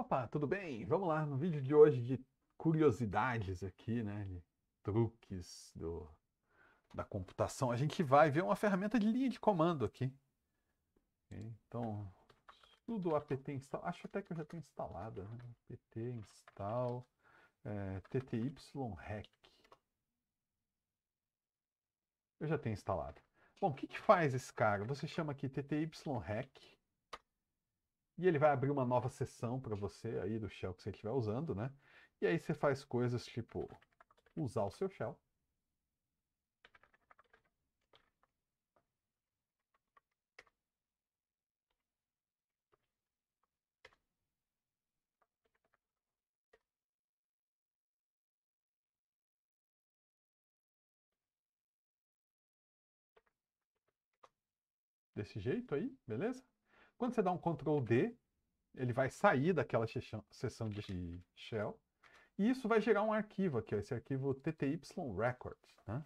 Opa, tudo bem? Vamos lá, no vídeo de hoje de curiosidades aqui, né, de truques do, da computação, a gente vai ver uma ferramenta de linha de comando aqui. Então, tudo apt install, acho até que eu já tenho instalado, né? apt install é, tty hack. Eu já tenho instalado. Bom, o que, que faz esse cara? Você chama aqui tty hack, e ele vai abrir uma nova sessão para você aí do shell que você estiver usando, né? E aí você faz coisas tipo usar o seu shell. Desse jeito aí, beleza? Quando você dá um Ctrl D, ele vai sair daquela seção de shell. E isso vai gerar um arquivo aqui, ó, esse arquivo tty record. Né?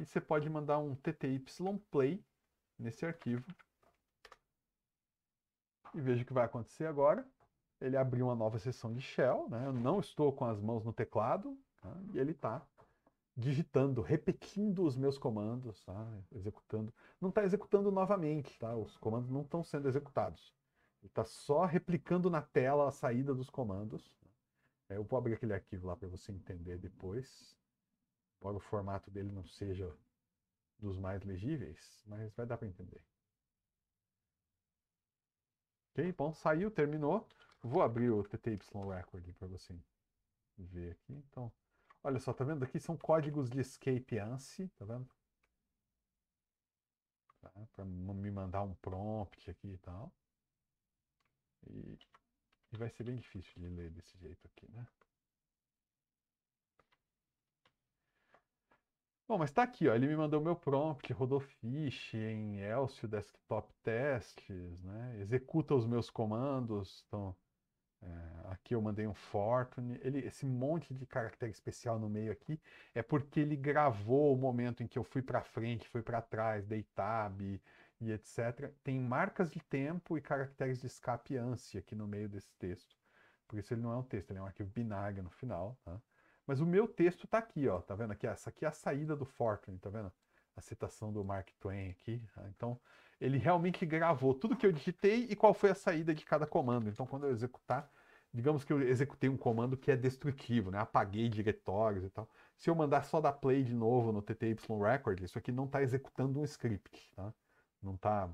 E você pode mandar um tty play nesse arquivo. E veja o que vai acontecer agora. Ele abriu uma nova seção de shell. Né? Eu não estou com as mãos no teclado. Né? E ele está digitando, repetindo os meus comandos, tá? executando. Não está executando novamente, tá? Os comandos não estão sendo executados. Ele está só replicando na tela a saída dos comandos. Né? É, eu vou abrir aquele arquivo lá para você entender depois. Embora o formato dele não seja dos mais legíveis, mas vai dar para entender. Ok, bom, saiu, terminou. Vou abrir o TTY Record para você ver aqui. Então, Olha só, tá vendo aqui? São códigos de escape ANSI, tá vendo? Tá, para me mandar um prompt aqui e tal. E, e vai ser bem difícil de ler desse jeito aqui, né? Bom, mas está aqui, ó, ele me mandou meu prompt, rodou fish em Elcio Desktop Tests, né? Executa os meus comandos, então é, aqui eu mandei um Fortune. Ele, esse monte de caractere especial no meio aqui é porque ele gravou o momento em que eu fui para frente, fui para trás, dei tab e, e, etc. Tem marcas de tempo e caracteres de escape ânsia aqui no meio desse texto. Por isso ele não é um texto, ele é um arquivo binário no final. Tá? Mas o meu texto está aqui, ó, tá vendo? Aqui, essa aqui é a saída do Fortune, tá vendo? a citação do Mark Twain aqui. Tá? Então, ele realmente gravou tudo que eu digitei e qual foi a saída de cada comando. Então, quando eu executar, digamos que eu executei um comando que é destrutivo, né? Apaguei diretórios e tal. Se eu mandar só dar play de novo no TTY record, isso aqui não está executando um script, tá? Não está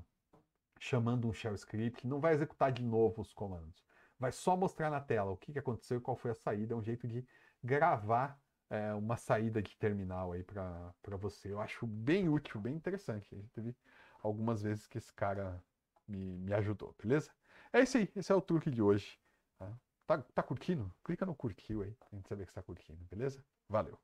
chamando um shell script, não vai executar de novo os comandos. Vai só mostrar na tela o que aconteceu, qual foi a saída. É um jeito de gravar é, uma saída de terminal aí para você. Eu acho bem útil, bem interessante. Teve algumas vezes que esse cara me, me ajudou, beleza? É isso aí, esse é o truque de hoje. Tá, tá, tá curtindo? Clica no curtiu aí, pra gente saber que está curtindo, beleza? Valeu!